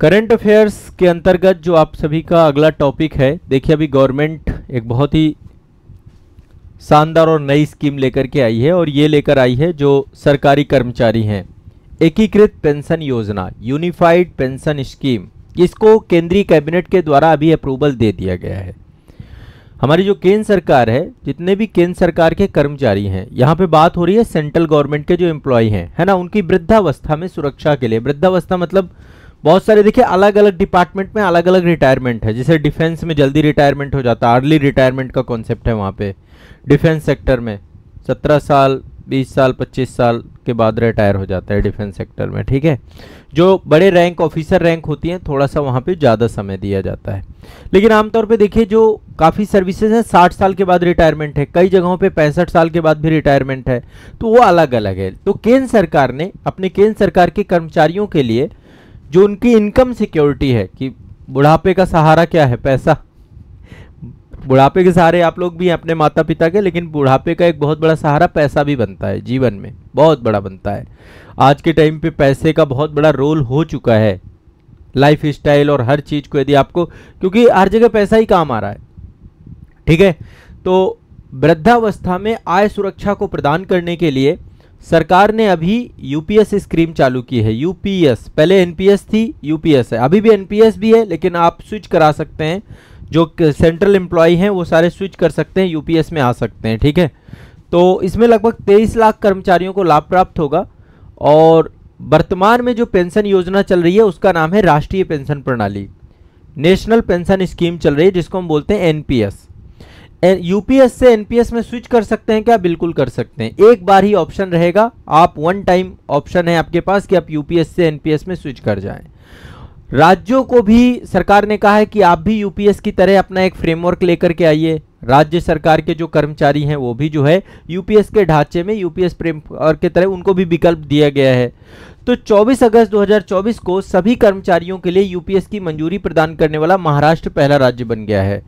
current affairs के अंतर्गत जो आप सभी का अगला टॉपिक है देखिए अभी गवर्नमेंट एक बहुत ही शानदार और नई स्कीम लेकर के आई है और ये लेकर आई है जो सरकारी कर्मचारी हैं एकीकृत पेंशन योजना यूनिफाइड पेंशन स्कीम इसको केंद्रीय कैबिनेट के द्वारा अभी अप्रूवल दे दिया गया है हमारी जो केंद्र सरकार है जितने भी केंद्र सरकार के कर्मचारी हैं यहाँ पे बात हो रही है सेंट्रल गवर्नमेंट के जो एम्प्लॉय हैं है ना उनकी वृद्धावस्था में सुरक्षा के लिए वृद्धावस्था मतलब बहुत सारे देखिए अलग अलग डिपार्टमेंट में अलग अलग रिटायरमेंट है जैसे डिफेंस में जल्दी रिटायरमेंट हो जाता है अर्ली रिटायरमेंट का कॉन्सेप्ट है वहाँ पे डिफेंस सेक्टर में सत्रह साल बीस साल पच्चीस साल के बाद रिटायर हो जाता है डिफेंस सेक्टर में ठीक है जो बड़े रैंक ऑफिसर रैंक होती हैं थोड़ा सा वहाँ पे ज़्यादा समय दिया जाता है लेकिन आमतौर पे देखिए जो काफ़ी सर्विसेज हैं साठ साल के बाद रिटायरमेंट है कई जगहों पे पैंसठ साल के बाद भी रिटायरमेंट है तो वो अलग अलग है तो केंद्र सरकार ने अपने केंद्र सरकार के कर्मचारियों के लिए जो उनकी इनकम सिक्योरिटी है कि बुढ़ापे का सहारा क्या है पैसा बुढ़ापे के सहारे आप लोग भी हैं अपने माता पिता के लेकिन बुढ़ापे का एक बहुत बड़ा सहारा पैसा भी बनता है जीवन में बहुत बड़ा बनता है आज के टाइम पे पैसे का बहुत बड़ा रोल हो चुका है लाइफ स्टाइल और हर चीज़ को यदि आपको क्योंकि हर जगह पैसा ही काम आ रहा है ठीक है तो वृद्धावस्था में आय सुरक्षा को प्रदान करने के लिए सरकार ने अभी यूपीएस स्कीम चालू की है यूपीएस पहले एनपीएस थी यूपीएस है अभी भी एनपीएस भी है लेकिन आप स्विच करा सकते हैं जो सेंट्रल एम्प्लॉय हैं वो सारे स्विच कर सकते हैं यूपीएस में आ सकते हैं ठीक है तो इसमें लगभग तेईस लाख कर्मचारियों को लाभ प्राप्त होगा और वर्तमान में जो पेंशन योजना चल रही है उसका नाम है राष्ट्रीय पेंशन प्रणाली नेशनल पेंशन स्कीम चल रही है जिसको हम बोलते हैं एनपीएस यूपीएस से एनपीएस में स्विच कर सकते हैं क्या बिल्कुल कर सकते हैं एक बार ही ऑप्शन रहेगा आप वन टाइम ऑप्शन है आपके पास कि आप यूपीएस से एनपीएस में स्विच कर जाएं राज्यों को भी सरकार ने कहा है कि आप भी यूपीएस की तरह अपना एक फ्रेमवर्क लेकर के आइए राज्य सरकार के जो कर्मचारी हैं वो भी जो है यूपीएस के ढांचे में यूपीएस फ्रेम के तरह उनको भी विकल्प दिया गया है तो 24 अगस्त 2024 को सभी कर्मचारियों के लिए यूपीएस की मंजूरी प्रदान करने वाला महाराष्ट्र पहला राज्य बन गया है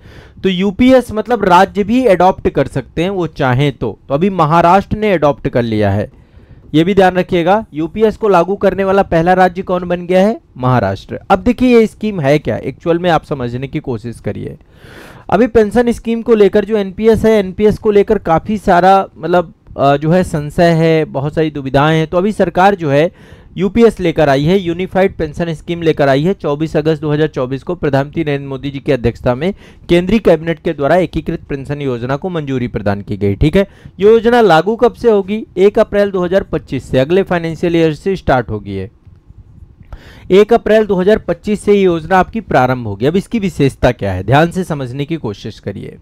तो यूपीएस मतलब राज्य भी एडॉप्ट कर सकते हैं वो चाहें तो, तो अभी महाराष्ट्र ने एडॉप्ट कर लिया है ये भी ध्यान रखिएगा यूपीएस को लागू करने वाला पहला राज्य कौन बन गया है महाराष्ट्र अब देखिए ये स्कीम है क्या एक्चुअल में आप समझने की कोशिश करिए अभी पेंशन स्कीम को लेकर जो एनपीएस है एनपीएस को लेकर काफ़ी सारा मतलब जो है संशय है बहुत सारी दुविधाएं हैं तो अभी सरकार जो है यूपीएस लेकर आई है यूनिफाइड पेंशन स्कीम लेकर आई है 24 अगस्त 2024 को प्रधानमंत्री नरेंद्र मोदी जी की अध्यक्षता में केंद्रीय कैबिनेट के द्वारा एकीकृत पेंशन योजना को मंजूरी प्रदान की गई ठीक है योजना लागू कब से होगी एक अप्रैल 2025 से अगले फाइनेंशियल ईयर से स्टार्ट होगी है एक अप्रैल 2025 से ये योजना आपकी प्रारंभ होगी अब इसकी विशेषता क्या है ध्यान से समझने की कोशिश करिए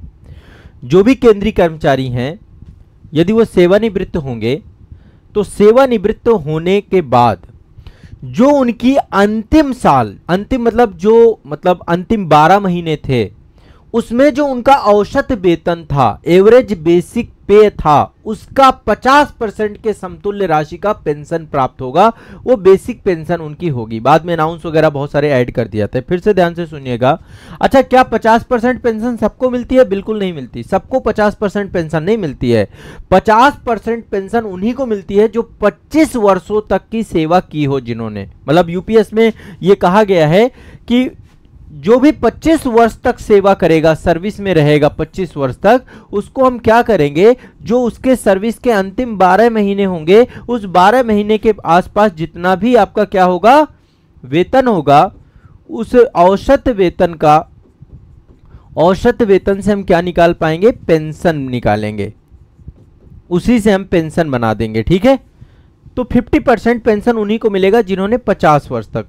जो भी केंद्रीय कर्मचारी हैं यदि वो सेवानिवृत्त होंगे तो सेवानिवृत्त होने के बाद जो उनकी अंतिम साल अंतिम मतलब जो मतलब अंतिम बारह महीने थे उसमें जो उनका औसत वेतन था एवरेज बेसिक पे था उसका 50 परसेंट के समतुल्य राशि का पेंशन प्राप्त होगा वो बेसिक पेंशन उनकी होगी बाद में अनाउंस वगैरह बहुत सारे ऐड कर दिया जाते फिर से ध्यान से सुनिएगा अच्छा क्या 50 परसेंट पेंशन सबको मिलती है बिल्कुल नहीं मिलती सबको 50 परसेंट पेंशन नहीं मिलती है 50 परसेंट पेंशन उन्हीं को मिलती है जो 25 वर्षों तक की सेवा की हो जिन्होंने मतलब यूपीएस में यह कहा गया है कि जो भी 25 वर्ष तक सेवा करेगा सर्विस में रहेगा 25 वर्ष तक उसको हम क्या करेंगे जो उसके सर्विस के अंतिम 12 महीने होंगे उस 12 महीने के आसपास जितना भी आपका क्या होगा वेतन होगा उस औसत वेतन का औसत वेतन से हम क्या निकाल पाएंगे पेंशन निकालेंगे उसी से हम पेंशन बना देंगे ठीक है तो 50 परसेंट पेंशन उन्हीं को मिलेगा जिन्होंने 50 वर्ष तक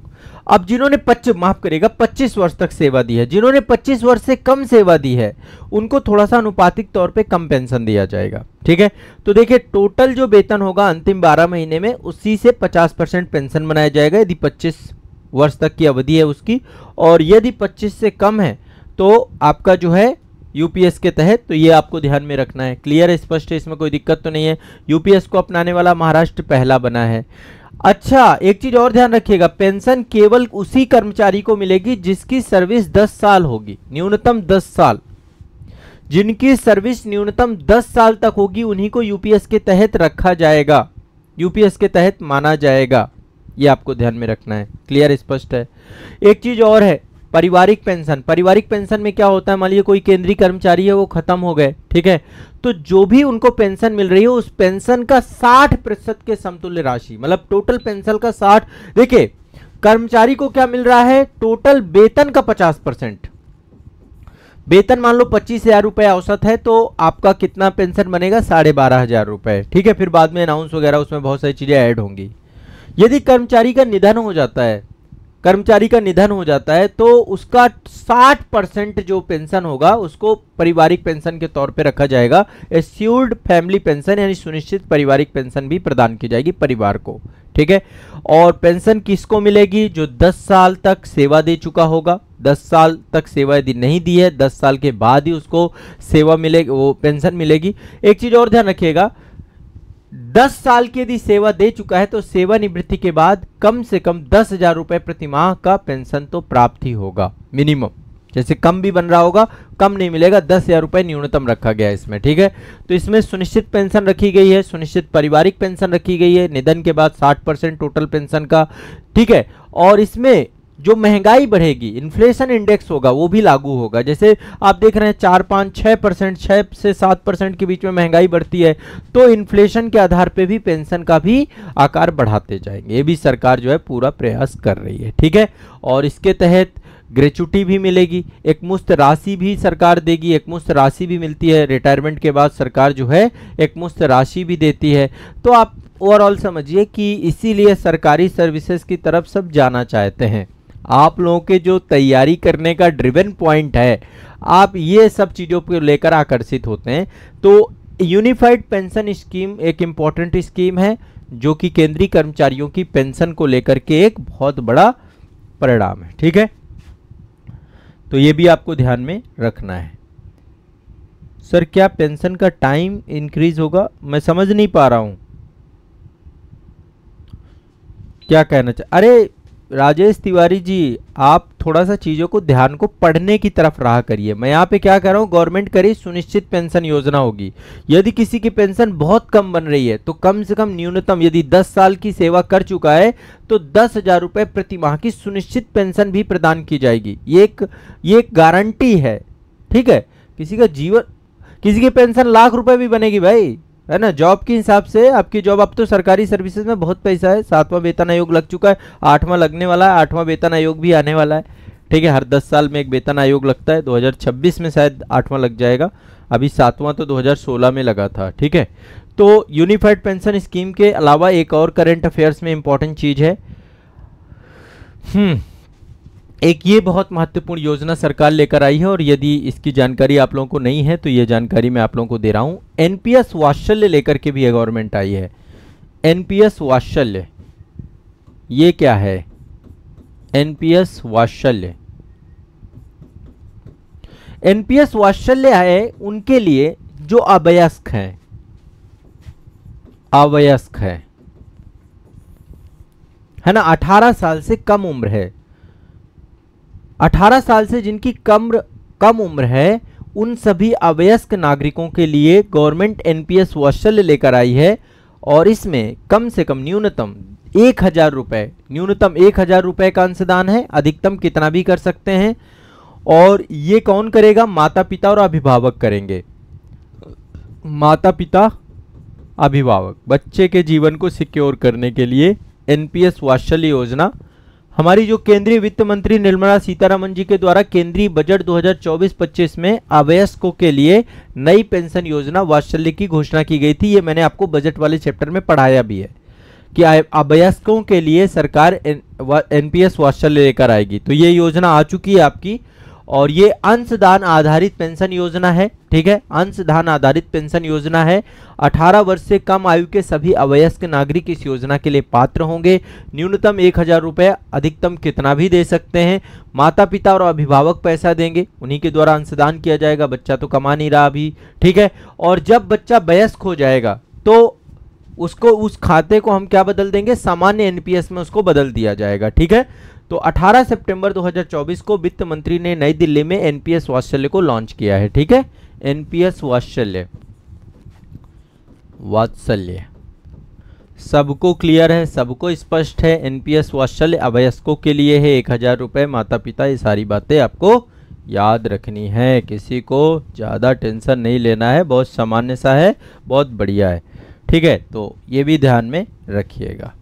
अब जिन्होंने पच्चीस माफ करेगा पच्चीस वर्ष तक सेवा दी है जिन्होंने पच्चीस वर्ष से कम सेवा दी है उनको थोड़ा सा अनुपातिक तौर पे कम पेंशन दिया जाएगा ठीक है तो देखिए टोटल जो वेतन होगा अंतिम बारह महीने में उसी से पचास परसेंट पेंशन बनाया जाएगा यदि पच्चीस वर्ष तक की अवधि है उसकी और यदि पच्चीस से कम है तो आपका जो है यूपीएस के तहत तो ये आपको ध्यान में रखना है क्लियर स्पष्ट है इसमें कोई दिक्कत तो नहीं है यूपीएस को अपनाने वाला महाराष्ट्र पहला बना है अच्छा एक चीज और ध्यान रखिएगा पेंशन केवल उसी कर्मचारी को मिलेगी जिसकी सर्विस 10 साल होगी न्यूनतम 10 साल जिनकी सर्विस न्यूनतम 10 साल तक होगी उन्हीं को यूपीएस के तहत रखा जाएगा यूपीएस के तहत माना जाएगा ये आपको ध्यान में रखना है क्लियर स्पष्ट है एक चीज और है पारिवारिक पेंशन पारिवारिक पेंशन में क्या होता है मान लीजिए कोई केंद्रीय कर्मचारी है वो खत्म हो गए ठीक है तो जो भी उनको पेंशन मिल रही है उस पेंशन का साठ प्रतिशत के समतुल्य राशि मतलब टोटल पेंशन का साठ देखिए कर्मचारी को क्या मिल रहा है टोटल वेतन का पचास परसेंट वेतन मान लो पच्चीस हजार रुपए औसत है तो आपका कितना पेंशन बनेगा साढ़े बारह हजार रुपए ठीक है फिर बाद में अनाउंस वगैरह उसमें बहुत सारी चीज़ें ऐड होंगी यदि कर्मचारी का निधन हो जाता है कर्मचारी का निधन हो जाता है तो उसका 60 परसेंट जो पेंशन होगा उसको पारिवारिक पेंशन के तौर पर रखा जाएगा एस्यूर्ड फैमिली पेंशन यानी सुनिश्चित पारिवारिक पेंशन भी प्रदान की जाएगी परिवार को ठीक है और पेंशन किसको मिलेगी जो 10 साल तक सेवा दे चुका होगा 10 साल तक सेवा यदि नहीं दी है दस साल के बाद ही उसको सेवा मिलेगी वो पेंशन मिलेगी एक चीज़ और ध्यान रखिएगा दस साल की यदि सेवा दे चुका है तो सेवानिवृत्ति के बाद कम से कम दस हजार रुपए प्रतिमाह का पेंशन तो प्राप्त ही होगा मिनिमम जैसे कम भी बन रहा होगा कम नहीं मिलेगा दस हजार रुपए न्यूनतम रखा गया है इसमें ठीक है तो इसमें सुनिश्चित पेंशन रखी गई है सुनिश्चित पारिवारिक पेंशन रखी गई है निधन के बाद साठ परसेंट टोटल पेंशन का ठीक है और इसमें जो महंगाई बढ़ेगी इन्फ्लेशन इंडेक्स होगा वो भी लागू होगा जैसे आप देख रहे हैं चार पाँच छः परसेंट छः से सात परसेंट के बीच में महंगाई बढ़ती है तो इन्फ्लेशन के आधार पे भी पेंशन का भी आकार बढ़ाते जाएंगे ये भी सरकार जो है पूरा प्रयास कर रही है ठीक है और इसके तहत ग्रेचुटी भी मिलेगी एक मुश्त राशि भी सरकार देगी एक मुश्त राशि भी मिलती है रिटायरमेंट के बाद सरकार जो है एक मुश्त राशि भी देती है तो आप ओवरऑल समझिए कि इसीलिए सरकारी सर्विसेज की तरफ सब जाना चाहते हैं आप लोगों के जो तैयारी करने का ड्रिवन पॉइंट है आप ये सब चीज़ों को लेकर आकर्षित होते हैं तो यूनिफाइड पेंशन स्कीम एक इम्पॉर्टेंट स्कीम है जो कि केंद्रीय कर्मचारियों की पेंशन को लेकर के एक बहुत बड़ा परिणाम है ठीक है तो ये भी आपको ध्यान में रखना है सर क्या पेंशन का टाइम इंक्रीज होगा मैं समझ नहीं पा रहा हूं क्या कहना चाहिए अरे राजेश तिवारी जी आप थोड़ा सा चीज़ों को ध्यान को पढ़ने की तरफ रहा करिए मैं यहाँ पे क्या कर रहा हूँ गवर्नमेंट करी सुनिश्चित पेंशन योजना होगी यदि किसी की पेंशन बहुत कम बन रही है तो कम से कम न्यूनतम यदि 10 साल की सेवा कर चुका है तो दस हज़ार रुपये प्रति माह की सुनिश्चित पेंशन भी प्रदान की जाएगी ये एक ये एक गारंटी है ठीक है किसी का जीवन किसी की पेंशन लाख रुपये भी बनेगी भाई है ना जॉब के हिसाब से आपकी जॉब अब तो सरकारी सर्विसेज में बहुत पैसा है सातवां वेतन आयोग लग चुका है आठवां लगने वाला है आठवां वेतन आयोग भी आने वाला है ठीक है हर दस साल में एक वेतन आयोग लगता है 2026 में शायद आठवां लग जाएगा अभी सातवां तो 2016 में लगा था ठीक है तो यूनिफाइड पेंशन स्कीम के अलावा एक और करेंट अफेयर्स में इंपॉर्टेंट चीज़ है हम्म एक ये बहुत महत्वपूर्ण योजना सरकार लेकर आई है और यदि इसकी जानकारी आप लोगों को नहीं है तो ये जानकारी मैं आप लोगों को दे रहा हूं एनपीएस वात्सल्य लेकर के भी गवर्नमेंट आई है एनपीएस वात्सल्य ये क्या है एनपीएस वात्सल्य एनपीएस वात्सल्य है उनके लिए जो अवयस्क है अवयस्क है है ना 18 साल से कम उम्र है 18 साल से जिनकी कम कम उम्र है उन सभी अवयस्क नागरिकों के लिए गवर्नमेंट एनपीएस वत्सल लेकर आई है और इसमें कम से कम न्यूनतम एक हज़ार रुपये न्यूनतम एक हज़ार रुपये का अंशदान है अधिकतम कितना भी कर सकते हैं और ये कौन करेगा माता पिता और अभिभावक करेंगे माता पिता अभिभावक बच्चे के जीवन को सिक्योर करने के लिए एनपीएस वात्सल्य योजना हमारी जो केंद्रीय वित्त मंत्री निर्मला सीतारामन जी के द्वारा केंद्रीय बजट 2024-25 में अवयस्कों के लिए नई पेंशन योजना वात्सल्य की घोषणा की गई थी ये मैंने आपको बजट वाले चैप्टर में पढ़ाया भी है कि अवयस्कों के लिए सरकार एनपीएस वात्सल्य लेकर आएगी तो ये योजना आ चुकी है आपकी और ये अंशदान आधारित पेंशन योजना है ठीक है अंशदान आधारित पेंशन योजना है 18 वर्ष से कम आयु के सभी अवयस्क नागरिक इस योजना के लिए पात्र होंगे न्यूनतम एक हज़ार रुपये अधिकतम कितना भी दे सकते हैं माता पिता और अभिभावक पैसा देंगे उन्हीं के द्वारा अंशदान किया जाएगा बच्चा तो कमा नहीं रहा अभी ठीक है और जब बच्चा वयस्क हो जाएगा तो उसको उस खाते को हम क्या बदल देंगे सामान्य एनपीएस में उसको बदल दिया जाएगा ठीक है तो 18 सितंबर 2024 को वित्त मंत्री ने नई दिल्ली में एनपीएस वात्सल्य को लॉन्च किया है ठीक है एनपीएस वात्सल्य वात्सल्य सबको क्लियर है सबको स्पष्ट है एनपीएस वात्सल्य अवयस्कों के लिए है एक हज़ार रुपये माता पिता ये सारी बातें आपको याद रखनी है किसी को ज़्यादा टेंशन नहीं लेना है बहुत सामान्य सा है बहुत बढ़िया है ठीक है तो ये भी ध्यान में रखिएगा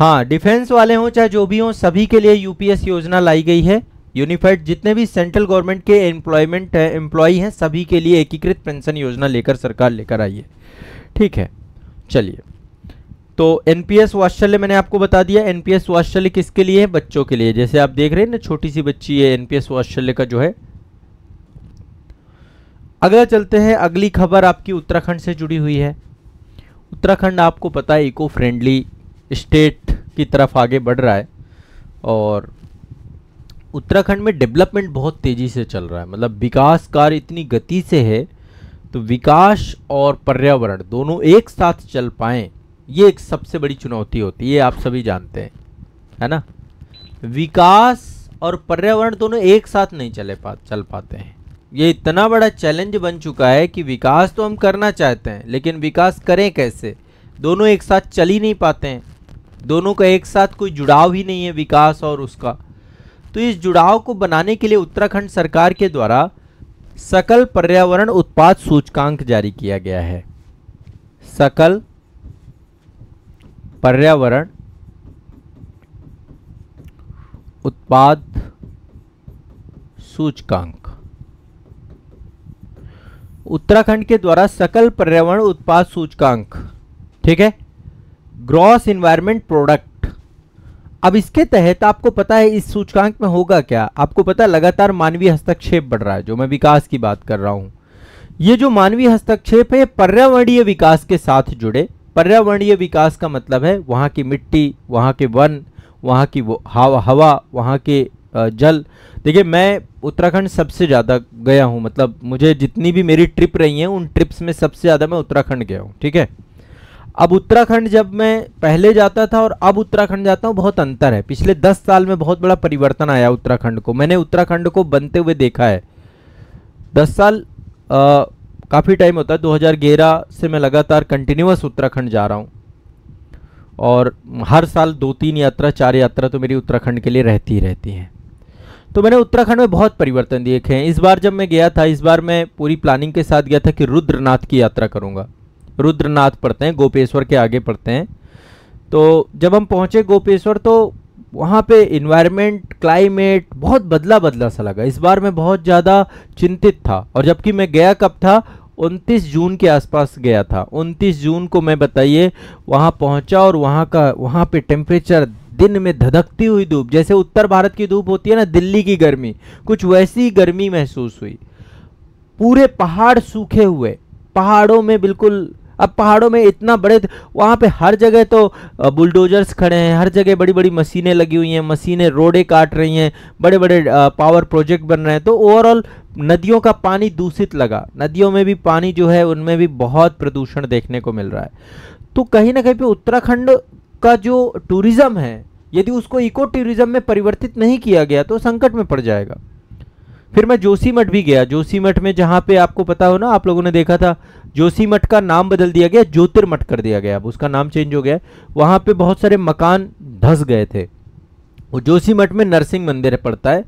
हाँ डिफेंस वाले हों चाहे जो भी हों सभी के लिए यूपीएस योजना लाई गई है यूनिफाइड जितने भी सेंट्रल गवर्नमेंट के एम्प्लॉयमेंट है एम्प्लॉय हैं सभी के लिए एकीकृत पेंशन योजना लेकर सरकार लेकर आई है ठीक है चलिए तो एनपीएस वाश्चल्य मैंने आपको बता दिया एनपीएस वाश्चल्य किसके लिए है बच्चों के लिए जैसे आप देख रहे हैं ना छोटी सी बच्ची है एनपीएस वाश्चल्य का जो है अगला चलते हैं अगली खबर आपकी उत्तराखंड से जुड़ी हुई है उत्तराखंड आपको पता है इको फ्रेंडली स्टेट की तरफ आगे बढ़ रहा है और उत्तराखंड में डेवलपमेंट बहुत तेज़ी से चल रहा है मतलब विकास कार्य इतनी गति से है तो विकास और पर्यावरण दोनों एक साथ चल पाएँ ये एक सबसे बड़ी चुनौती होती है ये आप सभी जानते हैं है ना विकास और पर्यावरण दोनों एक साथ नहीं चले पा चल पाते हैं ये इतना बड़ा चैलेंज बन चुका है कि विकास तो हम करना चाहते हैं लेकिन विकास करें कैसे दोनों एक साथ चल ही नहीं पाते हैं दोनों का एक साथ कोई जुड़ाव ही नहीं है विकास और उसका तो इस जुड़ाव को बनाने के लिए उत्तराखंड सरकार के द्वारा सकल पर्यावरण उत्पाद सूचकांक जारी किया गया है सकल पर्यावरण उत्पाद सूचकांक उत्तराखंड के द्वारा सकल पर्यावरण उत्पाद सूचकांक ठीक है ग्रॉस इन्वायरमेंट प्रोडक्ट अब इसके तहत आपको पता है इस सूचकांक में होगा क्या आपको पता लगातार मानवीय हस्तक्षेप बढ़ रहा है जो मैं विकास की बात कर रहा हूं ये जो मानवीय हस्तक्षेप है पर्यावरणीय विकास के साथ जुड़े पर्यावरणीय विकास का मतलब है वहां की मिट्टी वहां के वन वहां की हवा हवा के जल देखिए मैं उत्तराखंड सबसे ज़्यादा गया हूँ मतलब मुझे जितनी भी मेरी ट्रिप रही है उन ट्रिप्स में सबसे ज़्यादा मैं उत्तराखंड गया हूँ ठीक है अब उत्तराखंड जब मैं पहले जाता था और अब उत्तराखंड जाता हूँ बहुत अंतर है पिछले दस साल में बहुत बड़ा परिवर्तन आया उत्तराखंड को मैंने उत्तराखंड को बनते हुए देखा है दस साल काफ़ी टाइम होता है 2011 से मैं लगातार कंटिन्यूस उत्तराखंड जा रहा हूँ और हर साल दो तीन यात्रा चार यात्रा तो मेरी उत्तराखंड के लिए रहती ही रहती हैं तो मैंने उत्तराखंड में बहुत परिवर्तन देखे हैं इस बार जब मैं गया था इस बार मैं पूरी प्लानिंग के साथ गया था कि रुद्रनाथ की यात्रा करूँगा रुद्रनाथ पढ़ते हैं गोपेश्वर के आगे पढ़ते हैं तो जब हम पहुँचे गोपेश्वर तो वहाँ पे इन्वायरमेंट क्लाइमेट बहुत बदला बदला सा लगा इस बार मैं बहुत ज़्यादा चिंतित था और जबकि मैं गया कब था 29 जून के आसपास गया था 29 जून को मैं बताइए वहाँ पहुँचा और वहाँ का वहाँ पे टेम्परेचर दिन में धधकती हुई धूप जैसे उत्तर भारत की धूप होती है ना दिल्ली की गर्मी कुछ वैसी गर्मी महसूस हुई पूरे पहाड़ सूखे हुए पहाड़ों में बिल्कुल अब पहाड़ों में इतना बड़े वहाँ पे हर जगह तो बुलडोजर्स खड़े हैं हर जगह बड़ी बड़ी मशीनें लगी हुई हैं मशीनें रोडें काट रही हैं बड़े बड़े पावर प्रोजेक्ट बन रहे हैं तो ओवरऑल नदियों का पानी दूषित लगा नदियों में भी पानी जो है उनमें भी बहुत प्रदूषण देखने को मिल रहा है तो कहीं ना कहीं पे उत्तराखंड का जो टूरिज़्म है यदि उसको इको टूरिज़्म में परिवर्तित नहीं किया गया तो संकट में पड़ जाएगा फिर मैं जोशी मठ भी गया जोशी मठ में जहाँ पे आपको पता हो ना आप लोगों ने देखा था जोशी मठ का नाम बदल दिया गया ज्योतिर्मठ कर दिया गया अब उसका नाम चेंज हो गया वहाँ पे बहुत सारे मकान धस गए थे वो जोशी मठ में नरसिंह मंदिर पड़ता है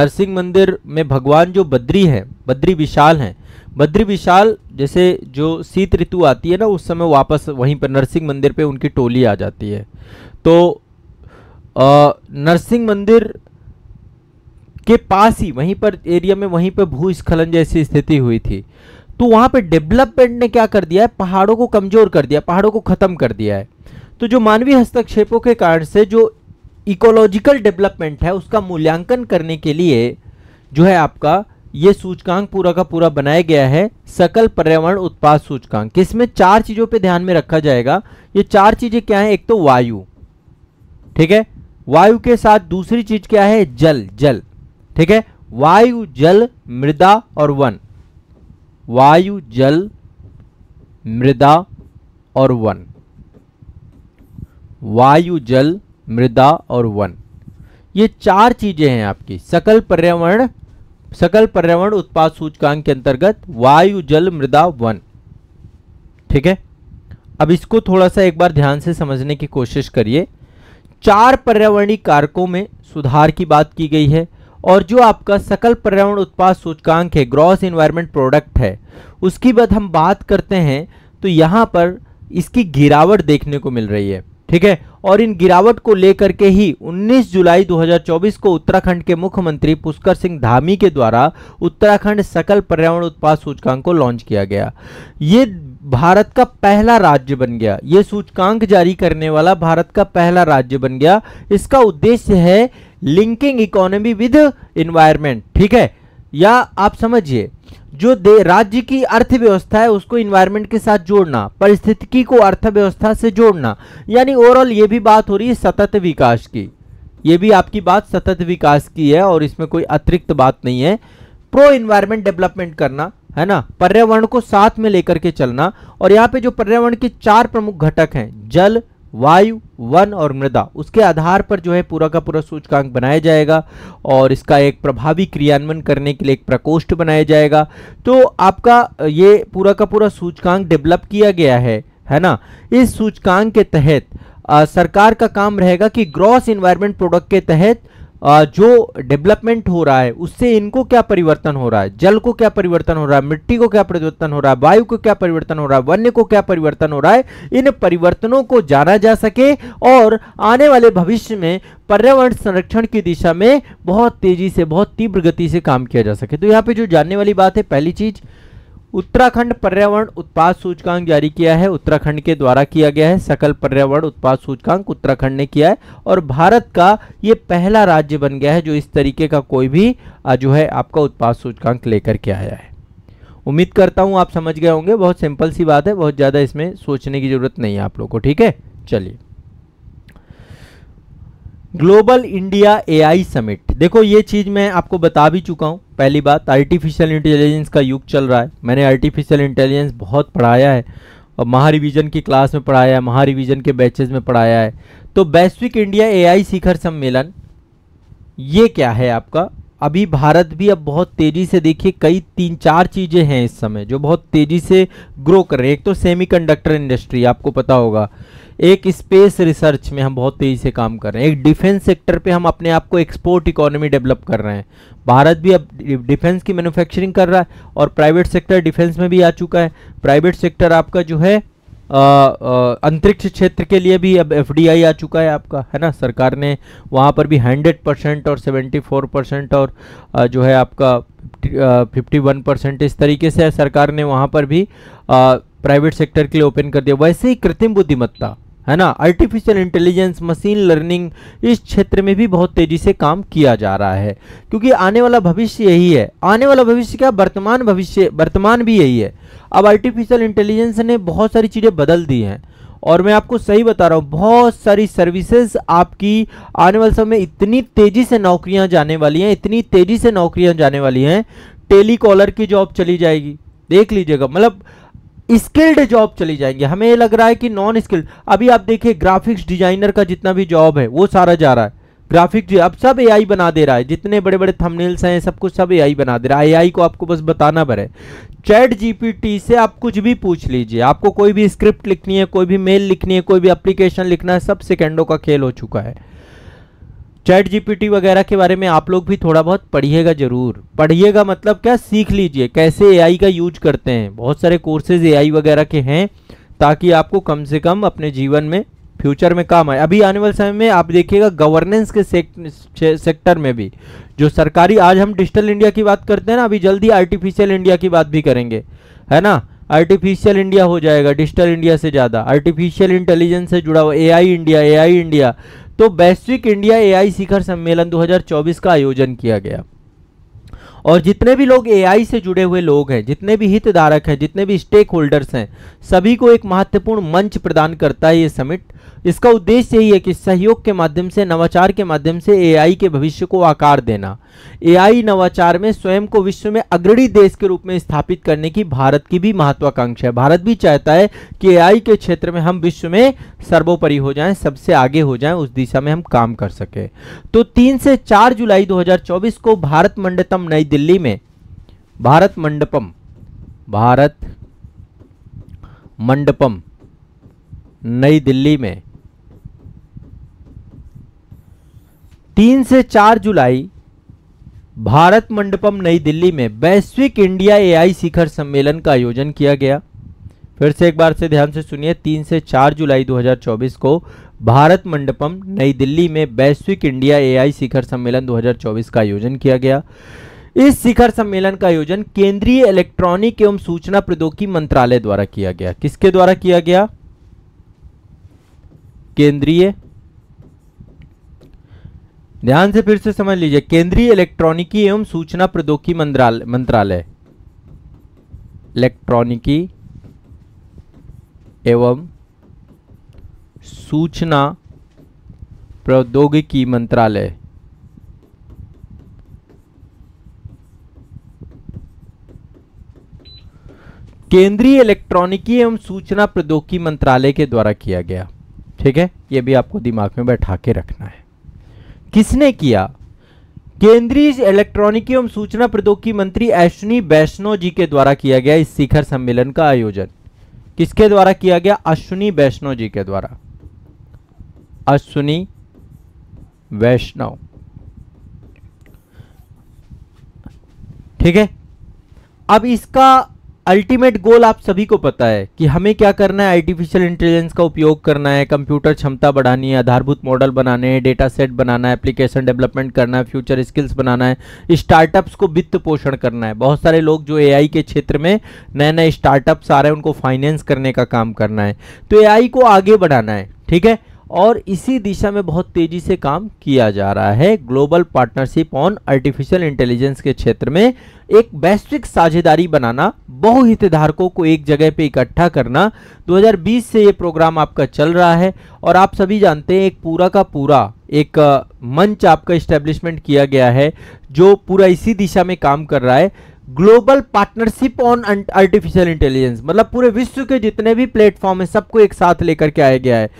नरसिंह मंदिर में भगवान जो बद्री है बद्री विशाल हैं बद्री विशाल जैसे जो शीत ऋतु आती है ना उस समय वापस वहीं पर नरसिंह मंदिर पे उनकी टोली आ जाती है तो नरसिंह मंदिर के पास ही वहीं पर एरिया में वहीं पर भूस्खलन जैसी स्थिति हुई थी तो वहाँ पे डेवलपमेंट ने क्या कर दिया है पहाड़ों को कमज़ोर कर दिया पहाड़ों को ख़त्म कर दिया है तो जो मानवीय हस्तक्षेपों के कारण से जो इकोलॉजिकल डेवलपमेंट है उसका मूल्यांकन करने के लिए जो है आपका ये सूचकांक पूरा का पूरा बनाया गया है सकल पर्यावरण उत्पाद सूचकांक इसमें चार चीजों पे ध्यान में रखा जाएगा ये चार चीजें क्या है एक तो वायु ठीक है वायु के साथ दूसरी चीज क्या है जल जल ठीक है वायु जल मृदा और वन वायु जल मृदा और वन वायु जल मृदा और वन ये चार चीजें हैं आपकी सकल पर्यावरण सकल पर्यावरण उत्पाद सूचकांक के अंतर्गत वायु जल मृदा वन ठीक है अब इसको थोड़ा सा एक बार ध्यान से समझने की कोशिश करिए चार पर्यावरणीय कारकों में सुधार की बात की गई है और जो आपका सकल पर्यावरण उत्पाद सूचकांक है ग्रॉस इन्वायरमेंट प्रोडक्ट है उसकी बात हम बात करते हैं तो यहां पर इसकी गिरावट देखने को मिल रही है ठीक है और इन गिरावट को लेकर के ही 19 जुलाई 2024 को उत्तराखंड के मुख्यमंत्री पुष्कर सिंह धामी के द्वारा उत्तराखंड सकल पर्यावरण उत्पाद सूचकांक को लॉन्च किया गया ये भारत का पहला राज्य बन गया ये सूचकांक जारी करने वाला भारत का पहला राज्य बन गया इसका उद्देश्य है लिंकिंग इकोनॉमी विद इन्वायरमेंट ठीक है या आप समझिए जो दे राज्य की अर्थव्यवस्था है उसको इन्वायरमेंट के साथ जोड़ना परिस्थितिकी को अर्थव्यवस्था से जोड़ना यानी ओवरऑल ये भी बात हो रही है सतत विकास की ये भी आपकी बात सतत विकास की है और इसमें कोई अतिरिक्त बात नहीं है प्रो इन्वायरमेंट डेवलपमेंट करना है ना पर्यावरण को साथ में लेकर के चलना और यहाँ पे जो पर्यावरण के चार प्रमुख घटक हैं जल वायु वन और मृदा उसके आधार पर जो है पूरा का पूरा सूचकांक बनाया जाएगा और इसका एक प्रभावी क्रियान्वयन करने के लिए एक प्रकोष्ठ बनाया जाएगा तो आपका ये पूरा का पूरा सूचकांक डेवलप किया गया है है ना इस सूचकांक के तहत आ, सरकार का काम रहेगा कि ग्रॉस इन्वायरमेंट प्रोडक्ट के तहत जो डेवलपमेंट हो रहा है उससे इनको क्या परिवर्तन हो रहा है जल को क्या परिवर्तन हो रहा है मिट्टी को क्या परिवर्तन हो रहा है वायु को क्या परिवर्तन हो रहा है वन्य को क्या परिवर्तन हो रहा है इन परिवर्तनों को जाना जा सके और आने वाले भविष्य में पर्यावरण संरक्षण की दिशा में बहुत तेजी से बहुत तीव्र गति से काम किया जा सके तो यहाँ पे जो जानने वाली बात है पहली चीज़ उत्तराखंड पर्यावरण उत्पाद सूचकांक जारी किया है उत्तराखंड के द्वारा किया गया है सकल पर्यावरण उत्पाद सूचकांक उत्तराखंड ने किया है और भारत का ये पहला राज्य बन गया है जो इस तरीके का कोई भी जो है आपका उत्पाद सूचकांक लेकर के आया है उम्मीद करता हूँ आप समझ गए होंगे बहुत सिंपल सी बात है बहुत ज़्यादा इसमें सोचने की ज़रूरत नहीं है आप लोग को ठीक है चलिए ग्लोबल इंडिया एआई समिट देखो ये चीज़ मैं आपको बता भी चुका हूँ पहली बात आर्टिफिशियल इंटेलिजेंस का युग चल रहा है मैंने आर्टिफिशियल इंटेलिजेंस बहुत पढ़ाया है और महारिविजन की क्लास में पढ़ाया है महारिविजन के बैचेज में पढ़ाया है तो वैश्विक इंडिया एआई शिखर सम्मेलन ये क्या है आपका अभी भारत भी अब बहुत तेज़ी से देखिए कई तीन चार चीज़ें हैं इस समय जो बहुत तेज़ी से ग्रो कर रहे हैं एक तो सेमीकंडक्टर इंडस्ट्री आपको पता होगा एक स्पेस रिसर्च में हम बहुत तेज़ी से काम कर रहे हैं एक डिफेंस सेक्टर पे हम अपने आप को एक्सपोर्ट इकोनॉमी डेवलप कर रहे हैं भारत भी अब डिफेंस की मैन्युफैक्चरिंग कर रहा है और प्राइवेट सेक्टर डिफेंस में भी आ चुका है प्राइवेट सेक्टर आपका जो है अंतरिक्ष क्षेत्र के लिए भी अब एफ आ चुका है आपका है ना सरकार ने वहाँ पर भी हंड्रेड परसेंट और सेवेंटी फोर परसेंट और आ, जो है आपका फिफ्टी वन परसेंट इस तरीके से सरकार ने वहाँ पर भी प्राइवेट सेक्टर के लिए ओपन कर दिया वैसे ही कृत्रिम बुद्धिमत्ता है ना आर्टिफिशियल इंटेलिजेंस मशीन लर्निंग इस क्षेत्र में भी बहुत तेज़ी से काम किया जा रहा है क्योंकि आने वाला भविष्य यही है आने वाला भविष्य क्या वर्तमान भविष्य वर्तमान भी यही है अब आर्टिफिशियल इंटेलिजेंस ने बहुत सारी चीज़ें बदल दी हैं और मैं आपको सही बता रहा हूँ बहुत सारी सर्विसेज आपकी आने वाले समय में इतनी तेज़ी से नौकरियाँ जाने वाली हैं इतनी तेज़ी से नौकरियाँ जाने वाली हैं टेली कॉलर की जॉब चली जाएगी देख लीजिएगा मतलब स्किल्ड जॉब चली जाएंगे हमें ये लग रहा है कि नॉन स्किल्ड अभी आप देखिए ग्राफिक्स डिजाइनर का जितना भी जॉब है वो सारा जा रहा है ग्राफिक अब सब एआई बना दे रहा है जितने बड़े बड़े थंबनेल्स हैं सब कुछ सब एआई बना दे रहा है एआई को आपको बस बताना पड़े चैट जीपीटी से आप कुछ भी पूछ लीजिए आपको कोई भी स्क्रिप्ट लिखनी है कोई भी मेल लिखनी है कोई भी एप्लीकेशन लिखना है सब सेकेंडों का खेल हो चुका है चैट जीपीटी वगैरह के बारे में आप लोग भी थोड़ा बहुत पढ़िएगा जरूर पढ़िएगा मतलब क्या सीख लीजिए कैसे एआई का यूज करते हैं बहुत सारे कोर्सेज एआई वगैरह के हैं ताकि आपको कम से कम अपने जीवन में फ्यूचर में काम आए अभी आने वाले समय में आप देखिएगा गवर्नेंस के सेक्टर में भी जो सरकारी आज हम डिजिटल इंडिया की बात करते हैं ना अभी जल्दी आर्टिफिशियल इंडिया की बात भी करेंगे है ना आर्टिफिशियल इंडिया हो जाएगा डिजिटल इंडिया से ज़्यादा आर्टिफिशियल इंटेलिजेंस से जुड़ा हुआ एआई इंडिया एआई इंडिया तो वैश्विक इंडिया एआई शिखर सम्मेलन 2024 का आयोजन किया गया और जितने भी लोग एआई से जुड़े हुए लोग हैं जितने भी हितधारक हैं जितने भी स्टेक होल्डर्स हैं सभी को एक महत्वपूर्ण मंच प्रदान करता है ये समिट इसका उद्देश्य यही है कि सहयोग के माध्यम से नवाचार के माध्यम से एआई के भविष्य को आकार देना एआई नवाचार में स्वयं को विश्व में अग्रणी देश के रूप में स्थापित करने की भारत की भी महत्वाकांक्षा है भारत भी चाहता है कि एआई के क्षेत्र में हम विश्व में सर्वोपरि हो जाएं सबसे आगे हो जाएं उस दिशा में हम काम कर सके तो तीन से चार जुलाई दो को भारत मंडतम नई दिल्ली में भारत मंडपम भारत मंडपम नई दिल्ली में तीन से चार जुलाई भारत मंडपम नई दिल्ली में वैश्विक इंडिया एआई शिखर सम्मेलन का आयोजन किया गया फिर से एक बार से ध्यान से सुनिए तीन से चार जुलाई 2024 को भारत मंडपम नई दिल्ली में वैश्विक इंडिया एआई शिखर सम्मेलन 2024 का आयोजन किया गया इस शिखर सम्मेलन का आयोजन केंद्रीय इलेक्ट्रॉनिक एवं सूचना प्रौद्योगिकी मंत्रालय द्वारा किया गया किसके द्वारा किया गया केंद्रीय ध्यान से फिर से समझ लीजिए केंद्रीय इलेक्ट्रॉनिकी एवं सूचना प्रौद्योगिकी मंत्रालय इलेक्ट्रॉनिकी एवं सूचना प्रौद्योगिकी मंत्रालय केंद्रीय इलेक्ट्रॉनिकी एवं सूचना प्रौद्योगिकी मंत्रालय के द्वारा किया गया ठीक है यह भी आपको दिमाग में बैठा के रखना है किसने किया केंद्रीय इलेक्ट्रॉनिकी एवं सूचना प्रौद्योगिकी मंत्री अश्विनी वैष्णव जी के द्वारा किया गया इस शिखर सम्मेलन का आयोजन किसके द्वारा किया गया अश्विनी वैष्णव जी के द्वारा अश्विनी वैष्णव ठीक है अब इसका अल्टीमेट गोल आप सभी को पता है कि हमें क्या करना है आर्टिफिशियल इंटेलिजेंस का उपयोग करना है कंप्यूटर क्षमता बढ़ानी है आधारभूत मॉडल बनाने हैं डेटा सेट बनाना है एप्लीकेशन डेवलपमेंट करना है फ्यूचर स्किल्स बनाना है स्टार्टअप्स को वित्त पोषण करना है बहुत सारे लोग जो एआई के क्षेत्र में नए नए स्टार्टअप्स आ रहे हैं उनको फाइनेंस करने का काम करना है तो ए को आगे बढ़ाना है ठीक है और इसी दिशा में बहुत तेजी से काम किया जा रहा है global partnership on artificial intelligence के क्षेत्र में एक वैश्विक साझेदारी बनाना बहुहितधारकों को एक जगह पे इकट्ठा करना 2020 से ये प्रोग्राम आपका चल रहा है और आप सभी जानते हैं एक पूरा का पूरा एक मंच आपका इस्टेब्लिशमेंट किया गया है जो पूरा इसी दिशा में काम कर रहा है global partnership on um- artificial intelligence मतलब पूरे विश्व के जितने भी प्लेटफॉर्म है सबको एक साथ लेकर के आया गया है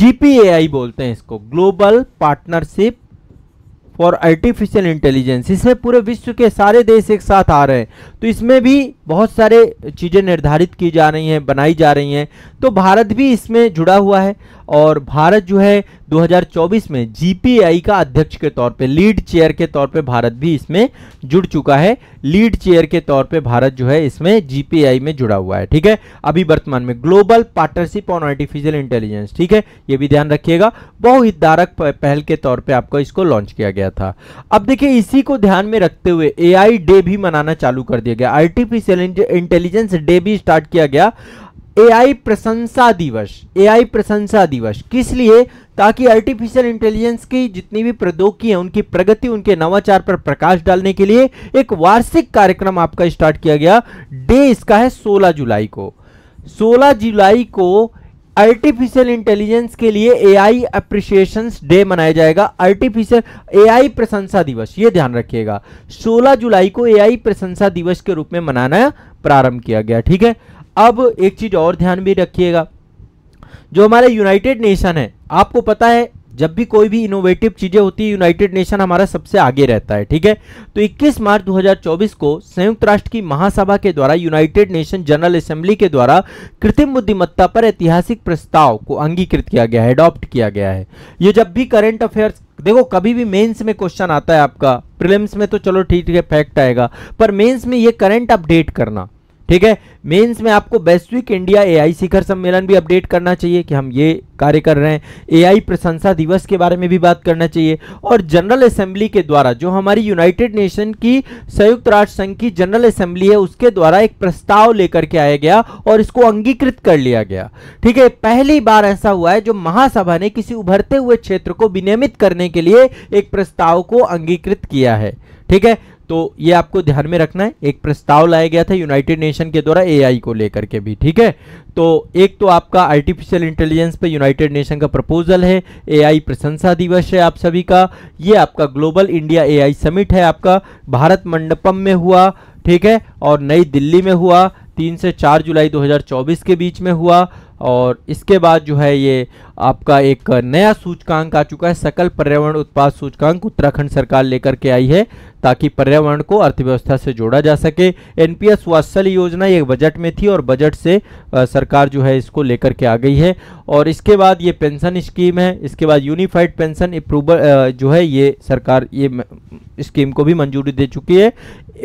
जीपीएआई बोलते हैं इसको global partnership for artificial intelligence इसमें पूरे विश्व के सारे देश एक साथ आ रहे हैं तो इसमें भी बहुत सारे चीज़ें निर्धारित की जा रही हैं बनाई जा रही हैं तो भारत भी इसमें जुड़ा हुआ है और भारत जो है 2024 में जीपीआई का अध्यक्ष के तौर पे लीड चेयर के तौर पे भारत भी इसमें जुड़ चुका है लीड चेयर के तौर पे भारत जो है इसमें जीपीआई में जुड़ा हुआ है ठीक है अभी वर्तमान में global partnership on artificial intelligence ठीक है ये भी ध्यान रखिएगा बहुहितधारक पहल के तौर पर आपको इसको लॉन्च किया गया था अब देखिए इसी को ध्यान में रखते हुए ए डे भी मनाना चालू कर दिया किया गया आर्टिफिशियल इंटेलिजेंस डे भी स्टार्ट किया गया एआई प्रशंसा दिवस एआई प्रशंसा दिवस किस लिए ताकि आर्टिफिशियल इंटेलिजेंस की जितनी भी प्रौद्योगिकी है उनकी प्रगति उनके नवाचार पर प्रकाश डालने के लिए एक वार्षिक कार्यक्रम आपका स्टार्ट किया गया डे इसका है 16 जुलाई को 16 जुलाई को आर्टिफिशियल इंटेलिजेंस के लिए एआई अप्रिशिएशन डे मनाया जाएगा आर्टिफिशियल एआई प्रशंसा दिवस ये ध्यान रखिएगा 16 जुलाई को एआई प्रशंसा दिवस के रूप में मनाना प्रारंभ किया गया ठीक है अब एक चीज और ध्यान भी रखिएगा जो हमारे यूनाइटेड नेशन है आपको पता है जब भी कोई भी इनोवेटिव चीज़ें होती है यूनाइटेड नेशन हमारा सबसे आगे रहता है ठीक है तो 21 मार्च 2024 को संयुक्त राष्ट्र की महासभा के द्वारा यूनाइटेड नेशन जनरल असेंबली के द्वारा कृत्रिम बुद्धिमत्ता पर ऐतिहासिक प्रस्ताव को अंगीकृत किया गया है अडॉप्ट किया गया है ये जब भी करेंट अफेयर्स देखो कभी भी मेन्स में क्वेश्चन आता है आपका प्रिलिम्स में तो चलो ठीक है फैक्ट आएगा पर मेन्स में ये करेंट अपडेट करना ठीक है मेंस में आपको वैश्विक इंडिया एआई शिखर सम्मेलन भी अपडेट करना चाहिए कि हम ये कार्य कर रहे हैं एआई प्रशंसा दिवस के बारे में भी बात करना चाहिए और जनरल असेंबली के द्वारा जो हमारी यूनाइटेड नेशन की संयुक्त राष्ट्र संघ की जनरल असेंबली है उसके द्वारा एक प्रस्ताव लेकर के आया गया और इसको अंगीकृत कर लिया गया ठीक है पहली बार ऐसा हुआ है जो महासभा ने किसी उभरते हुए क्षेत्र को विनियमित करने के लिए एक प्रस्ताव को अंगीकृत किया है ठीक है तो ये आपको ध्यान में रखना है एक प्रस्ताव लाया गया था यूनाइटेड नेशन के द्वारा एआई को लेकर के भी ठीक है तो एक तो आपका आर्टिफिशियल इंटेलिजेंस पे यूनाइटेड नेशन का प्रपोजल है एआई प्रशंसा दिवस है आप सभी का ये आपका ग्लोबल इंडिया एआई समिट है आपका भारत मंडपम में हुआ ठीक है और नई दिल्ली में हुआ तीन से चार जुलाई 2024 के बीच में हुआ और इसके बाद जो है ये आपका एक नया सूचकांक आ चुका है सकल पर्यावरण उत्पाद सूचकांक उत्तराखंड सरकार लेकर के आई है ताकि पर्यावरण को अर्थव्यवस्था से जोड़ा जा सके एनपीएस वात्सल योजना ये बजट में थी और बजट से सरकार जो है इसको लेकर के आ गई है और इसके बाद ये पेंशन स्कीम है इसके बाद यूनिफाइड पेंशन अप्रूवल जो है ये सरकार ये स्कीम को भी मंजूरी दे चुकी है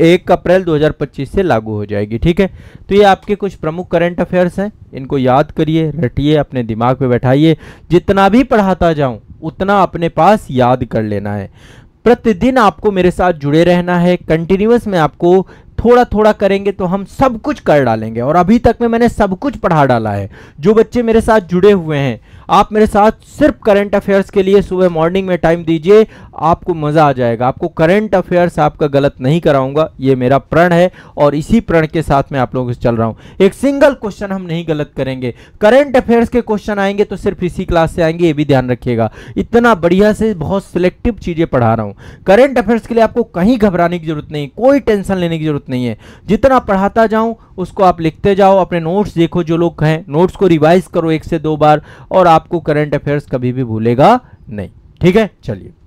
एक अप्रैल 2025 से लागू हो जाएगी ठीक है तो ये आपके कुछ प्रमुख करंट अफेयर्स हैं इनको याद करिए रटिए अपने दिमाग पे बैठाइए जितना भी पढ़ाता जाऊं उतना अपने पास याद कर लेना है प्रतिदिन आपको मेरे साथ जुड़े रहना है कंटिन्यूस में आपको थोड़ा थोड़ा करेंगे तो हम सब कुछ कर डालेंगे और अभी तक में मैंने सब कुछ पढ़ा डाला है जो बच्चे मेरे साथ जुड़े हुए हैं आप मेरे साथ सिर्फ करंट अफेयर्स के लिए सुबह मॉर्निंग में टाइम दीजिए आपको मज़ा आ जाएगा आपको करंट अफेयर्स आपका गलत नहीं कराऊंगा ये मेरा प्रण है और इसी प्रण के साथ मैं आप लोगों से चल रहा हूं एक सिंगल क्वेश्चन हम नहीं गलत करेंगे करंट अफेयर्स के क्वेश्चन आएंगे तो सिर्फ इसी क्लास से आएंगे ये भी ध्यान रखिएगा इतना बढ़िया से बहुत सिलेक्टिव चीज़ें पढ़ा रहा हूँ करंट अफेयर्स के लिए आपको कहीं घबराने की जरूरत नहीं कोई टेंशन लेने की जरूरत नहीं है जितना पढ़ाता जाऊं उसको आप लिखते जाओ अपने नोट्स देखो जो लोग हैं नोट्स को रिवाइज करो एक से दो बार और आप आपको करंट अफेयर्स कभी भी भूलेगा नहीं ठीक है चलिए